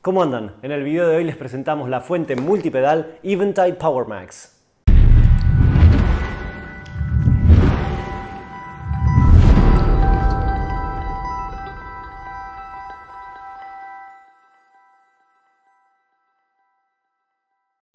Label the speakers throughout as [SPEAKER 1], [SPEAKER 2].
[SPEAKER 1] ¿Cómo andan? En el video de hoy les presentamos la fuente multipedal Eventide Power Max.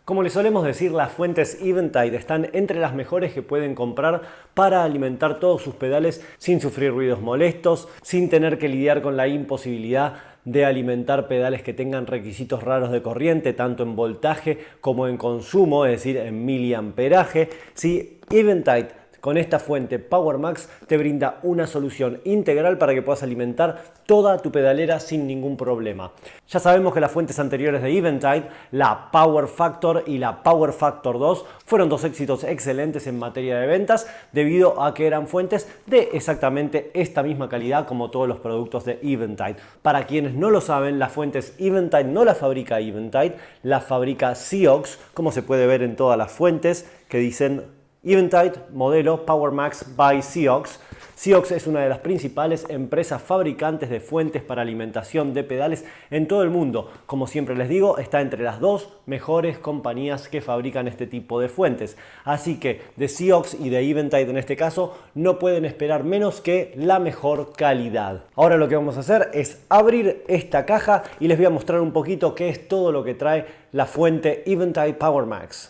[SPEAKER 1] Como les solemos decir, las fuentes Eventide están entre las mejores que pueden comprar para alimentar todos sus pedales sin sufrir ruidos molestos, sin tener que lidiar con la imposibilidad de alimentar pedales que tengan requisitos raros de corriente, tanto en voltaje como en consumo, es decir, en miliamperaje. Si Eventide con esta fuente PowerMax te brinda una solución integral para que puedas alimentar toda tu pedalera sin ningún problema. Ya sabemos que las fuentes anteriores de Eventide, la Power Factor y la Power Factor 2, fueron dos éxitos excelentes en materia de ventas debido a que eran fuentes de exactamente esta misma calidad como todos los productos de Eventide. Para quienes no lo saben, las fuentes Eventide no las fabrica Eventide, las fabrica Siox, como se puede ver en todas las fuentes que dicen Eventide modelo PowerMax by Seox. Seox es una de las principales empresas fabricantes de fuentes para alimentación de pedales en todo el mundo. Como siempre les digo, está entre las dos mejores compañías que fabrican este tipo de fuentes. Así que de Seox y de Eventide en este caso no pueden esperar menos que la mejor calidad. Ahora lo que vamos a hacer es abrir esta caja y les voy a mostrar un poquito qué es todo lo que trae la fuente Eventide PowerMax.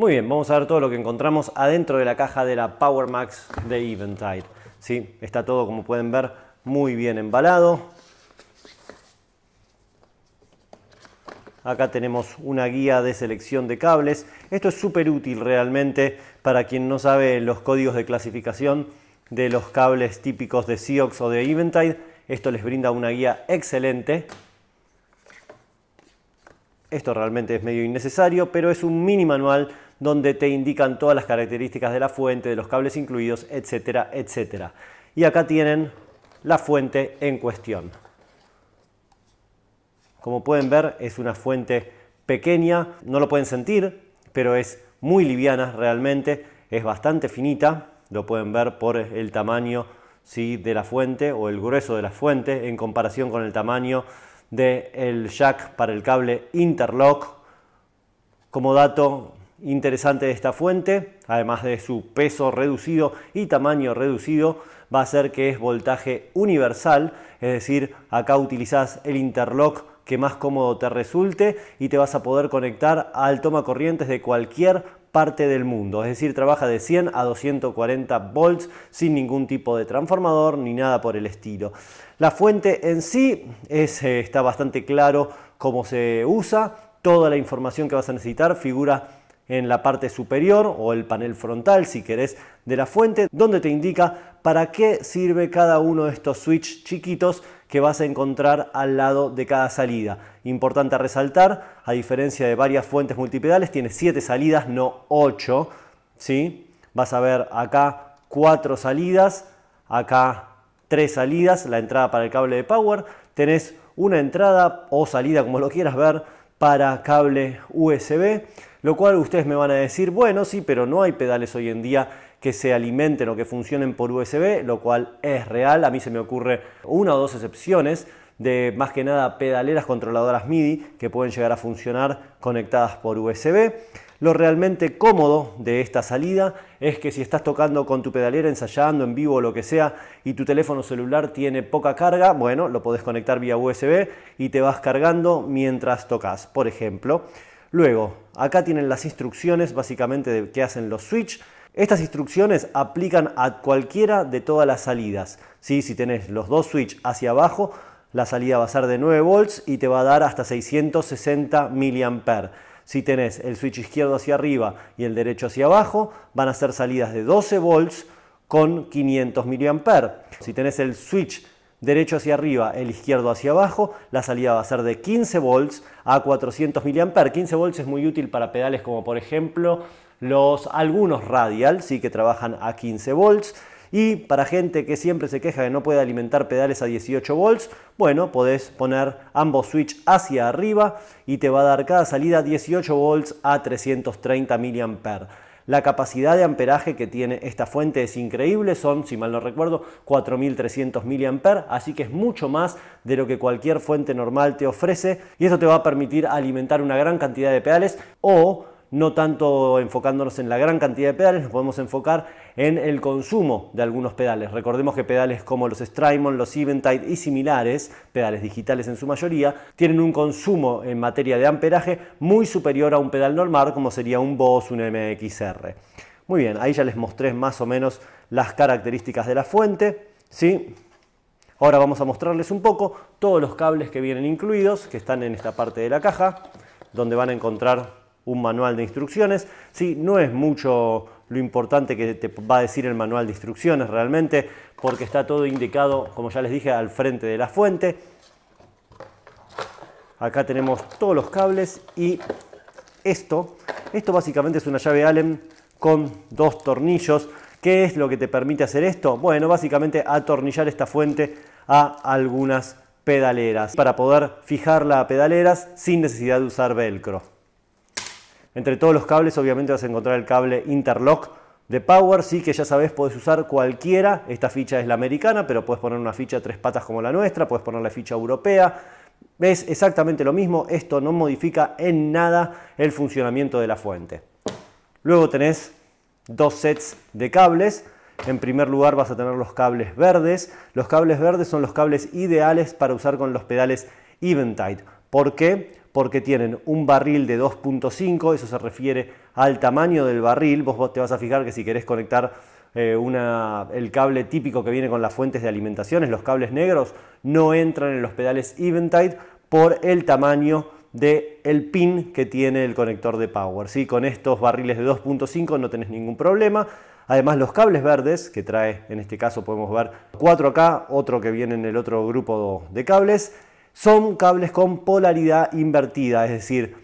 [SPEAKER 1] Muy bien, vamos a ver todo lo que encontramos adentro de la caja de la Power Max de Eventide. ¿Sí? Está todo, como pueden ver, muy bien embalado. Acá tenemos una guía de selección de cables. Esto es súper útil realmente para quien no sabe los códigos de clasificación de los cables típicos de Siox o de Eventide. Esto les brinda una guía excelente. Esto realmente es medio innecesario, pero es un mini manual donde te indican todas las características de la fuente, de los cables incluidos, etcétera, etcétera. Y acá tienen la fuente en cuestión. Como pueden ver, es una fuente pequeña, no lo pueden sentir, pero es muy liviana realmente, es bastante finita, lo pueden ver por el tamaño ¿sí? de la fuente o el grueso de la fuente en comparación con el tamaño del el jack para el cable interlock. Como dato, interesante de esta fuente, además de su peso reducido y tamaño reducido, va a ser que es voltaje universal, es decir, acá utilizas el interlock que más cómodo te resulte y te vas a poder conectar al toma corrientes de cualquier parte del mundo, es decir, trabaja de 100 a 240 volts sin ningún tipo de transformador ni nada por el estilo. La fuente en sí eh, está bastante claro cómo se usa, toda la información que vas a necesitar figura en la parte superior o el panel frontal, si querés, de la fuente, donde te indica para qué sirve cada uno de estos switch chiquitos que vas a encontrar al lado de cada salida. Importante resaltar, a diferencia de varias fuentes multipedales, tiene 7 salidas, no 8. ¿sí? Vas a ver acá 4 salidas, acá 3 salidas, la entrada para el cable de power. Tenés una entrada o salida, como lo quieras ver, para cable USB, lo cual ustedes me van a decir, bueno, sí, pero no hay pedales hoy en día que se alimenten o que funcionen por USB, lo cual es real, a mí se me ocurre una o dos excepciones, de más que nada pedaleras controladoras MIDI que pueden llegar a funcionar conectadas por USB. Lo realmente cómodo de esta salida es que si estás tocando con tu pedalera, ensayando en vivo o lo que sea, y tu teléfono celular tiene poca carga, bueno, lo podés conectar vía USB y te vas cargando mientras tocas, por ejemplo. Luego, acá tienen las instrucciones básicamente de qué hacen los switch. Estas instrucciones aplican a cualquiera de todas las salidas. ¿sí? Si tenés los dos switch hacia abajo la salida va a ser de 9 volts y te va a dar hasta 660 mA. Si tenés el switch izquierdo hacia arriba y el derecho hacia abajo, van a ser salidas de 12 volts con 500 mA. Si tenés el switch derecho hacia arriba, el izquierdo hacia abajo, la salida va a ser de 15 volts a 400 mA. 15 volts es muy útil para pedales como por ejemplo los algunos radial, sí que trabajan a 15 volts. Y para gente que siempre se queja que no puede alimentar pedales a 18 volts, bueno, podés poner ambos switch hacia arriba y te va a dar cada salida 18 volts a 330 mA. La capacidad de amperaje que tiene esta fuente es increíble, son, si mal no recuerdo, 4.300 mA, así que es mucho más de lo que cualquier fuente normal te ofrece y eso te va a permitir alimentar una gran cantidad de pedales o no tanto enfocándonos en la gran cantidad de pedales, nos podemos enfocar en el consumo de algunos pedales. Recordemos que pedales como los Strymon, los Eventide y similares, pedales digitales en su mayoría, tienen un consumo en materia de amperaje muy superior a un pedal normal como sería un Boss, un MXR. Muy bien, ahí ya les mostré más o menos las características de la fuente, ¿sí? Ahora vamos a mostrarles un poco todos los cables que vienen incluidos, que están en esta parte de la caja, donde van a encontrar un manual de instrucciones. Sí, no es mucho lo importante que te va a decir el manual de instrucciones realmente, porque está todo indicado, como ya les dije, al frente de la fuente. Acá tenemos todos los cables y esto, esto básicamente es una llave Allen con dos tornillos. ¿Qué es lo que te permite hacer esto? Bueno, básicamente atornillar esta fuente a algunas pedaleras para poder fijarla a pedaleras sin necesidad de usar velcro. Entre todos los cables obviamente vas a encontrar el cable interlock de Power, sí que ya sabes, puedes usar cualquiera, esta ficha es la americana, pero puedes poner una ficha tres patas como la nuestra, puedes poner la ficha europea, es exactamente lo mismo, esto no modifica en nada el funcionamiento de la fuente. Luego tenés dos sets de cables, en primer lugar vas a tener los cables verdes, los cables verdes son los cables ideales para usar con los pedales Eventide, ¿por qué? porque tienen un barril de 2.5, eso se refiere al tamaño del barril, vos te vas a fijar que si querés conectar eh, el cable típico que viene con las fuentes de alimentaciones, los cables negros, no entran en los pedales Eventide por el tamaño del el pin que tiene el conector de power. Con estos barriles de 2.5 no tenés ningún problema. Además los cables verdes que trae, en este caso podemos ver cuatro acá, otro que viene en el otro grupo de cables, son cables con polaridad invertida, es decir,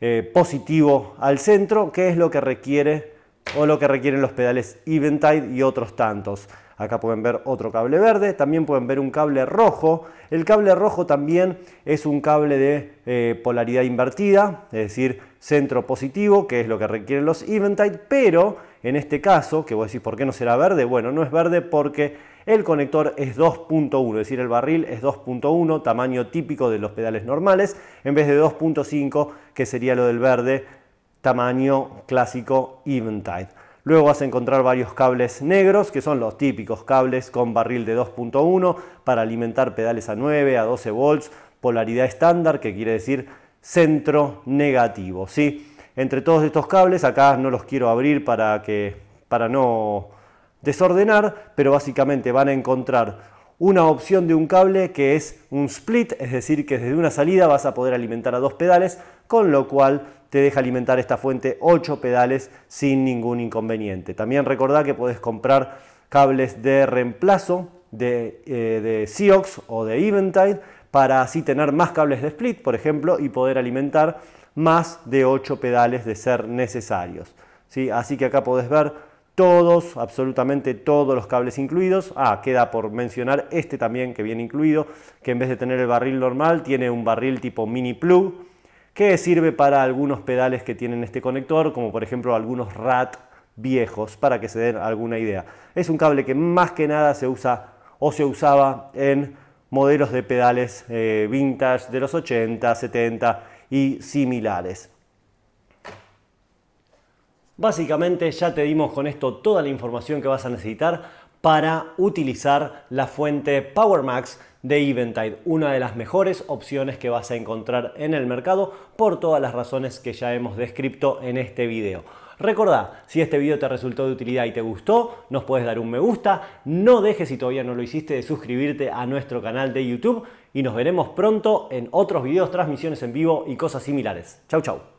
[SPEAKER 1] eh, positivo al centro, que es lo que requiere o lo que requieren los pedales Eventide y otros tantos. Acá pueden ver otro cable verde, también pueden ver un cable rojo. El cable rojo también es un cable de eh, polaridad invertida, es decir, centro positivo, que es lo que requieren los Eventide, pero en este caso, que vos decís, ¿por qué no será verde? Bueno, no es verde porque el conector es 2.1, es decir, el barril es 2.1, tamaño típico de los pedales normales, en vez de 2.5, que sería lo del verde, tamaño clásico Eventide. Luego vas a encontrar varios cables negros, que son los típicos cables con barril de 2.1 para alimentar pedales a 9, a 12 volts, polaridad estándar, que quiere decir centro negativo. ¿sí? Entre todos estos cables, acá no los quiero abrir para, que, para no desordenar, pero básicamente van a encontrar una opción de un cable que es un split, es decir, que desde una salida vas a poder alimentar a dos pedales, con lo cual te deja alimentar esta fuente 8 pedales sin ningún inconveniente. También recordá que podés comprar cables de reemplazo de, eh, o de Eventide para así tener más cables de split, por ejemplo, y poder alimentar más de 8 pedales de ser necesarios. ¿sí? Así que acá podés ver todos, absolutamente todos los cables incluidos. Ah, queda por mencionar este también que viene incluido, que en vez de tener el barril normal tiene un barril tipo mini plug, que sirve para algunos pedales que tienen este conector, como por ejemplo algunos RAT viejos, para que se den alguna idea. Es un cable que más que nada se usa o se usaba en modelos de pedales eh, vintage de los 80, 70 y similares. Básicamente ya te dimos con esto toda la información que vas a necesitar para utilizar la fuente PowerMax de Eventide, una de las mejores opciones que vas a encontrar en el mercado por todas las razones que ya hemos descrito en este video. Recordá, si este video te resultó de utilidad y te gustó, nos puedes dar un me gusta, no dejes si todavía no lo hiciste de suscribirte a nuestro canal de YouTube y nos veremos pronto en otros videos, transmisiones en vivo y cosas similares. Chau chau.